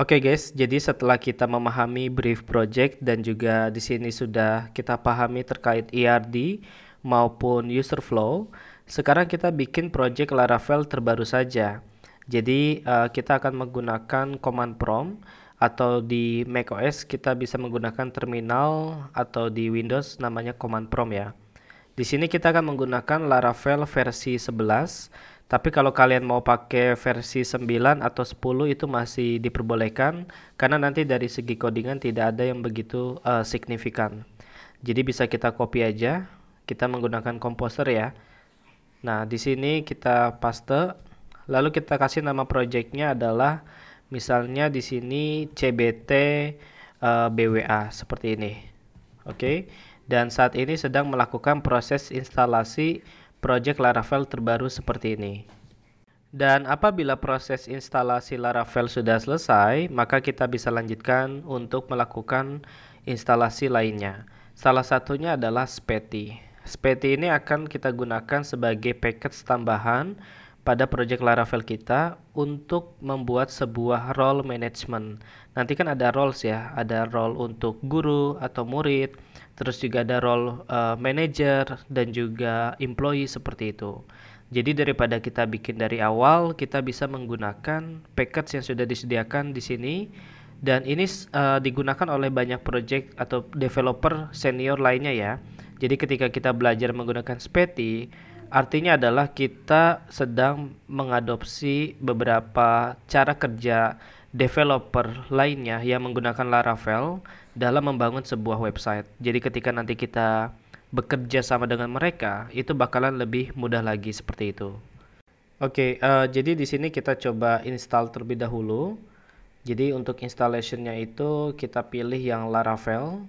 Oke okay guys, jadi setelah kita memahami brief project dan juga di sini sudah kita pahami terkait ERD maupun user flow, sekarang kita bikin project Laravel terbaru saja. Jadi uh, kita akan menggunakan command prompt atau di macOS kita bisa menggunakan terminal atau di Windows namanya command prompt ya. Di sini kita akan menggunakan Laravel versi 11 tapi kalau kalian mau pakai versi 9 atau 10 itu masih diperbolehkan karena nanti dari segi codingan tidak ada yang begitu uh, signifikan. Jadi bisa kita copy aja, kita menggunakan composer ya. Nah, di sini kita paste lalu kita kasih nama projectnya adalah misalnya di sini CBT uh, eh, BWA seperti ini. Oke. Okay? Dan saat ini sedang melakukan proses instalasi project Laravel terbaru seperti ini. Dan apabila proses instalasi Laravel sudah selesai, maka kita bisa lanjutkan untuk melakukan instalasi lainnya. Salah satunya adalah Spetty. Spetty ini akan kita gunakan sebagai package tambahan pada project Laravel kita untuk membuat sebuah role management. Nanti kan ada roles ya, ada role untuk guru atau murid, terus juga ada role uh, manager dan juga employee seperti itu. Jadi daripada kita bikin dari awal, kita bisa menggunakan package yang sudah disediakan di sini dan ini uh, digunakan oleh banyak project atau developer senior lainnya ya. Jadi ketika kita belajar menggunakan Speti, Artinya adalah kita sedang mengadopsi beberapa cara kerja developer lainnya yang menggunakan Laravel dalam membangun sebuah website. Jadi ketika nanti kita bekerja sama dengan mereka, itu bakalan lebih mudah lagi seperti itu. Oke, okay, uh, eh, jadi di sini kita coba install terlebih dahulu. Jadi untuk installationnya itu kita pilih yang Laravel.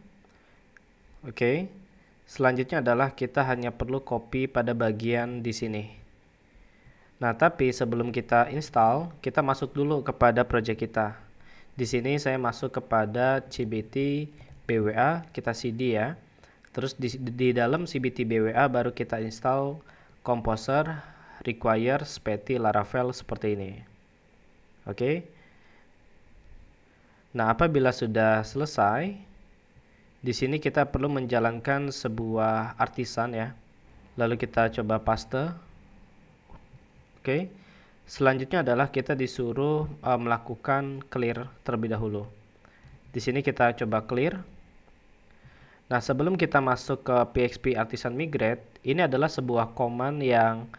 Oke. Okay. Selanjutnya adalah kita hanya perlu copy pada bagian di sini. Nah, tapi sebelum kita install, kita masuk dulu kepada project kita. Di sini saya masuk kepada CBT BWA, kita CD ya. Terus di, di dalam CBT BWA baru kita install Composer, Require, Speti, Laravel seperti ini. Oke. Okay. Nah, apabila sudah selesai, di sini kita perlu menjalankan sebuah artisan ya. Lalu kita coba paste. Oke. Selanjutnya adalah kita disuruh uh, melakukan clear terlebih dahulu. Di sini kita coba clear. Nah, sebelum kita masuk ke PHP Artisan Migrate, ini adalah sebuah command yang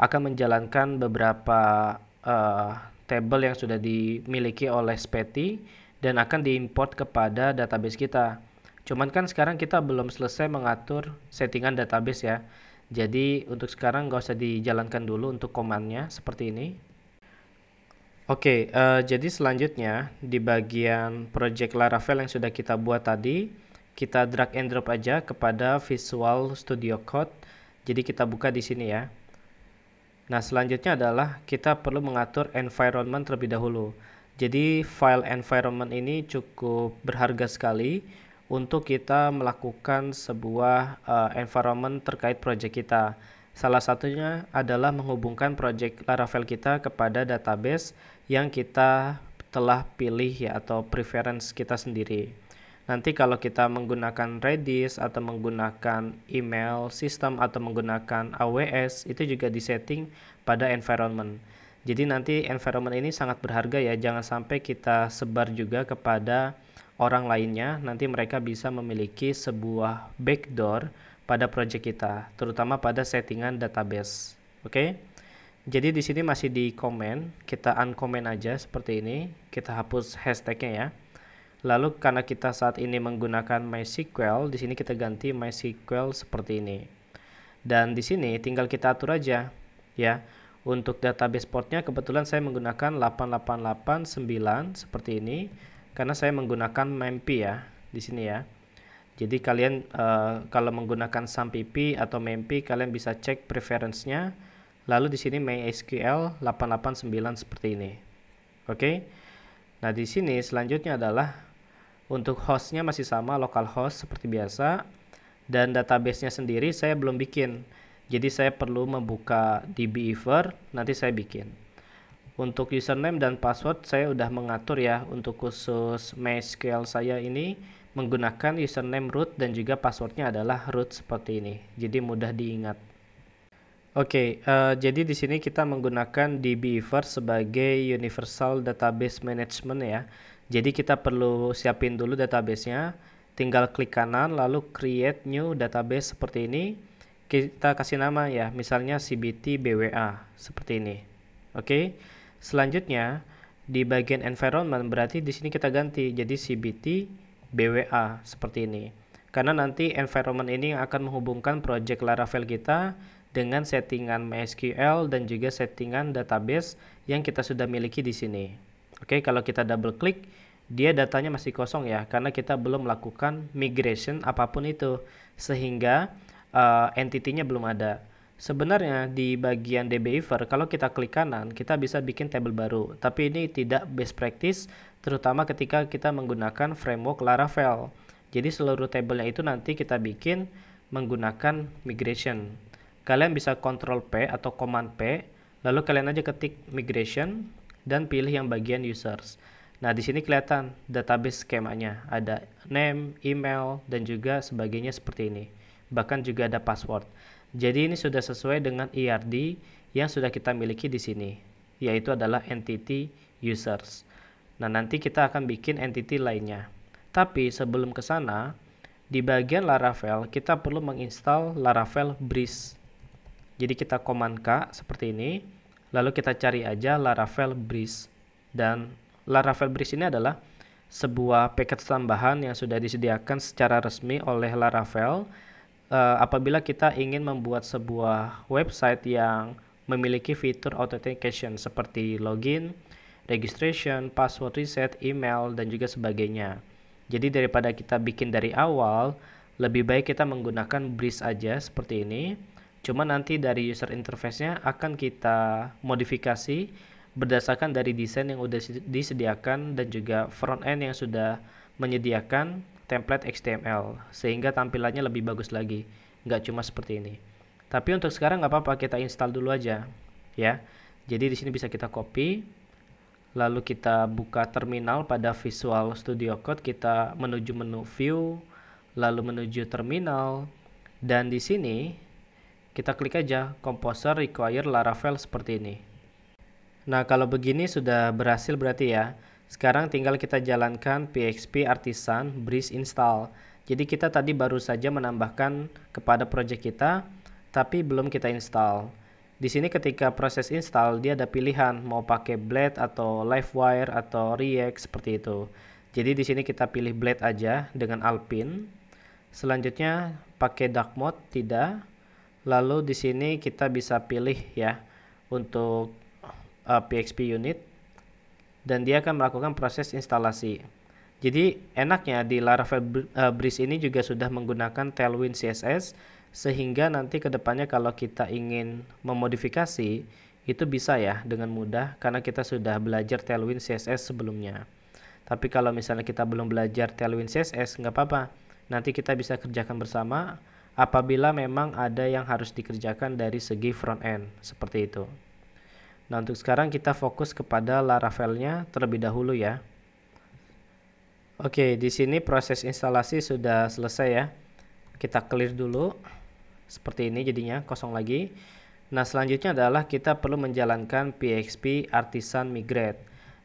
akan menjalankan beberapa uh, table yang sudah dimiliki oleh Speti dan akan diimport kepada database kita. Cuman kan sekarang kita belum selesai mengatur settingan database ya. Jadi untuk sekarang nggak usah dijalankan dulu untuk komandnya seperti ini. Oke, okay, uh, eh, jadi selanjutnya di bagian project Laravel yang sudah kita buat tadi, kita drag and drop aja kepada Visual Studio Code. Jadi kita buka di sini ya. Nah, selanjutnya adalah kita perlu mengatur environment terlebih dahulu. Jadi file environment ini cukup berharga sekali untuk kita melakukan sebuah uh, environment terkait project kita. Salah satunya adalah menghubungkan project Laravel kita kepada database yang kita telah pilih ya atau preference kita sendiri. Nanti kalau kita menggunakan Redis atau menggunakan email system atau menggunakan AWS itu juga disetting pada environment. Jadi nanti environment ini sangat berharga ya, jangan sampai kita sebar juga kepada orang lainnya, nanti mereka bisa memiliki sebuah backdoor pada project kita, terutama pada settingan database. Oke? Okay? Jadi di sini masih di comment, kita uncomment aja seperti ini, kita hapus hashtagnya ya. Lalu karena kita saat ini menggunakan MySQL, di sini kita ganti MySQL seperti ini. Dan di sini tinggal kita atur aja ya untuk database portnya kebetulan saya menggunakan 8889 seperti ini karena saya menggunakan Mempi ya di sini ya. Jadi kalian e, kalau menggunakan SAMPP atau Mempi kalian bisa cek preference-nya. Lalu di sini MySQL 889 seperti ini. Oke. Okay? Nah, di sini selanjutnya adalah untuk hostnya masih sama localhost seperti biasa dan databasenya sendiri saya belum bikin jadi saya perlu membuka Ever, nanti saya bikin untuk username dan password saya udah mengatur ya untuk khusus MySQL saya ini menggunakan username root dan juga passwordnya adalah root seperti ini jadi mudah diingat Oke, okay, uh, eh, jadi di sini kita menggunakan Ever sebagai Universal Database Management ya. Jadi kita perlu siapin dulu databasenya, tinggal klik kanan lalu create new database seperti ini kita kasih nama ya misalnya CBT BWA seperti ini oke okay? selanjutnya di bagian environment berarti di sini kita ganti jadi CBT BWA seperti ini karena nanti environment ini yang akan menghubungkan project Laravel kita dengan settingan MySQL dan juga settingan database yang kita sudah miliki di sini. Oke, kalau kita double klik, dia datanya masih kosong ya karena kita belum melakukan migration apapun itu. Sehingga uh, entity-nya belum ada. Sebenarnya di bagian DBiver kalau kita klik kanan kita bisa bikin table baru, tapi ini tidak best practice terutama ketika kita menggunakan framework Laravel. Jadi seluruh tablenya itu nanti kita bikin menggunakan migration. Kalian bisa Ctrl P atau Command P, lalu kalian aja ketik migration dan pilih yang bagian users. Nah, di sini kelihatan database skemanya, ada name, email, dan juga sebagainya seperti ini bahkan juga ada password. Jadi ini sudah sesuai dengan ERD yang sudah kita miliki di sini, yaitu adalah entity users. Nah, nanti kita akan bikin entity lainnya. Tapi sebelum ke sana, di bagian Laravel kita perlu menginstal Laravel Breeze. Jadi kita command K seperti ini, lalu kita cari aja Laravel Breeze. Dan Laravel Breeze ini adalah sebuah paket tambahan yang sudah disediakan secara resmi oleh Laravel uh, apabila kita ingin membuat sebuah website yang memiliki fitur authentication seperti login, registration, password reset, email, dan juga sebagainya. Jadi daripada kita bikin dari awal, lebih baik kita menggunakan Breeze aja seperti ini. Cuma nanti dari user interface-nya akan kita modifikasi berdasarkan dari desain yang sudah disediakan dan juga front end yang sudah menyediakan template HTML sehingga tampilannya lebih bagus lagi nggak cuma seperti ini tapi untuk sekarang nggak apa-apa kita install dulu aja ya jadi di sini bisa kita copy lalu kita buka terminal pada Visual Studio Code kita menuju menu view lalu menuju terminal dan di sini kita klik aja composer require laravel seperti ini nah kalau begini sudah berhasil berarti ya sekarang tinggal kita jalankan PXP Artisan Breeze install. Jadi kita tadi baru saja menambahkan kepada project kita, tapi belum kita install. Di sini ketika proses install dia ada pilihan mau pakai Blade atau Livewire atau React seperti itu. Jadi di sini kita pilih Blade aja dengan Alpine. Selanjutnya pakai dark mode tidak. Lalu di sini kita bisa pilih ya untuk uh, eh, PXP unit dan dia akan melakukan proses instalasi. Jadi enaknya di Laravel eh, Breeze ini juga sudah menggunakan Tailwind CSS sehingga nanti kedepannya kalau kita ingin memodifikasi itu bisa ya dengan mudah karena kita sudah belajar Tailwind CSS sebelumnya. Tapi kalau misalnya kita belum belajar Tailwind CSS nggak apa-apa, nanti kita bisa kerjakan bersama apabila memang ada yang harus dikerjakan dari segi front end seperti itu. Nah untuk sekarang kita fokus kepada Laravelnya terlebih dahulu ya. Oke, di sini proses instalasi sudah selesai ya. Kita clear dulu. Seperti ini jadinya, kosong lagi. Nah, selanjutnya adalah kita perlu menjalankan php Artisan Migrate.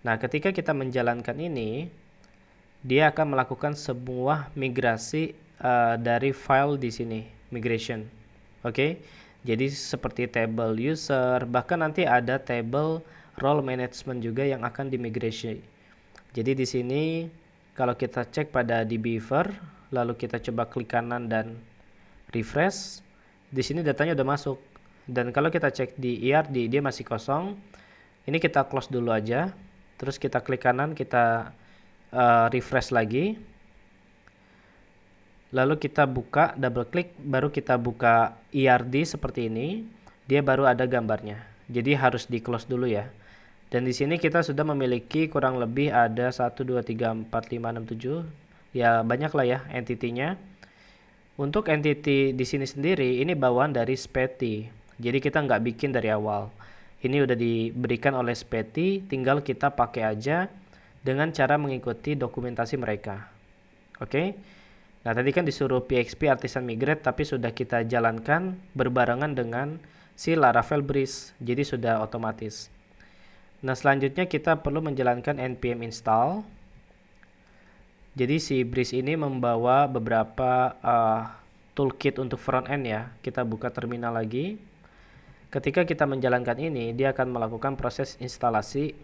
Nah, ketika kita menjalankan ini, dia akan melakukan sebuah migrasi uh, dari file di sini, migration. Oke. Okay? Jadi seperti table user, bahkan nanti ada table role management juga yang akan dimigrasi. Jadi di sini kalau kita cek pada di Beaver, lalu kita coba klik kanan dan refresh, di sini datanya udah masuk. Dan kalau kita cek di ERD dia masih kosong. Ini kita close dulu aja. Terus kita klik kanan, kita uh, refresh lagi lalu kita buka double klik baru kita buka IRD e seperti ini dia baru ada gambarnya jadi harus di close dulu ya dan di sini kita sudah memiliki kurang lebih ada 1 2 3 4 5 6 7 ya banyak lah ya entitinya untuk entity di sini sendiri ini bawaan dari speti jadi kita nggak bikin dari awal ini udah diberikan oleh speti tinggal kita pakai aja dengan cara mengikuti dokumentasi mereka oke okay? Nah, tadi kan disuruh PXP Artisan Migrate tapi sudah kita jalankan berbarengan dengan si Laravel Breeze. Jadi sudah otomatis. Nah, selanjutnya kita perlu menjalankan npm install. Jadi si Breeze ini membawa beberapa uh, toolkit untuk front end ya. Kita buka terminal lagi. Ketika kita menjalankan ini, dia akan melakukan proses instalasi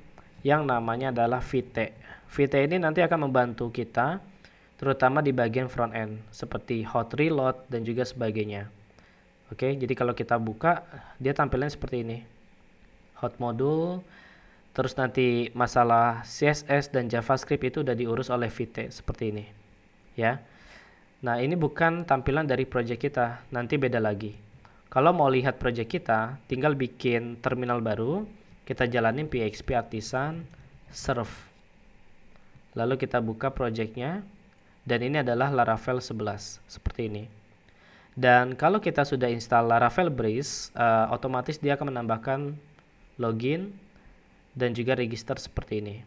yang namanya adalah VT. VT ini nanti akan membantu kita terutama di bagian front end seperti hot reload dan juga sebagainya. Oke, jadi kalau kita buka dia tampilnya seperti ini. Hot module terus nanti masalah CSS dan JavaScript itu udah diurus oleh Vite seperti ini. Ya. Nah, ini bukan tampilan dari project kita, nanti beda lagi. Kalau mau lihat project kita, tinggal bikin terminal baru, kita jalanin PHP artisan serve. Lalu kita buka projectnya dan ini adalah Laravel 11 seperti ini dan kalau kita sudah install Laravel Breeze uh, otomatis dia akan menambahkan login dan juga register seperti ini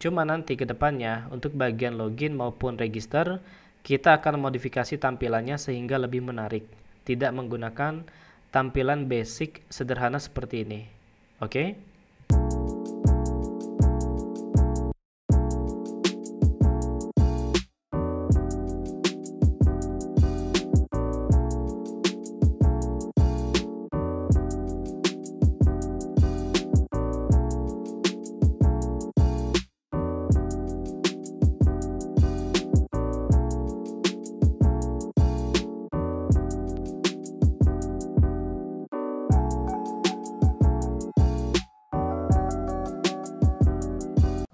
cuma nanti ke depannya untuk bagian login maupun register kita akan modifikasi tampilannya sehingga lebih menarik tidak menggunakan tampilan basic sederhana seperti ini oke okay?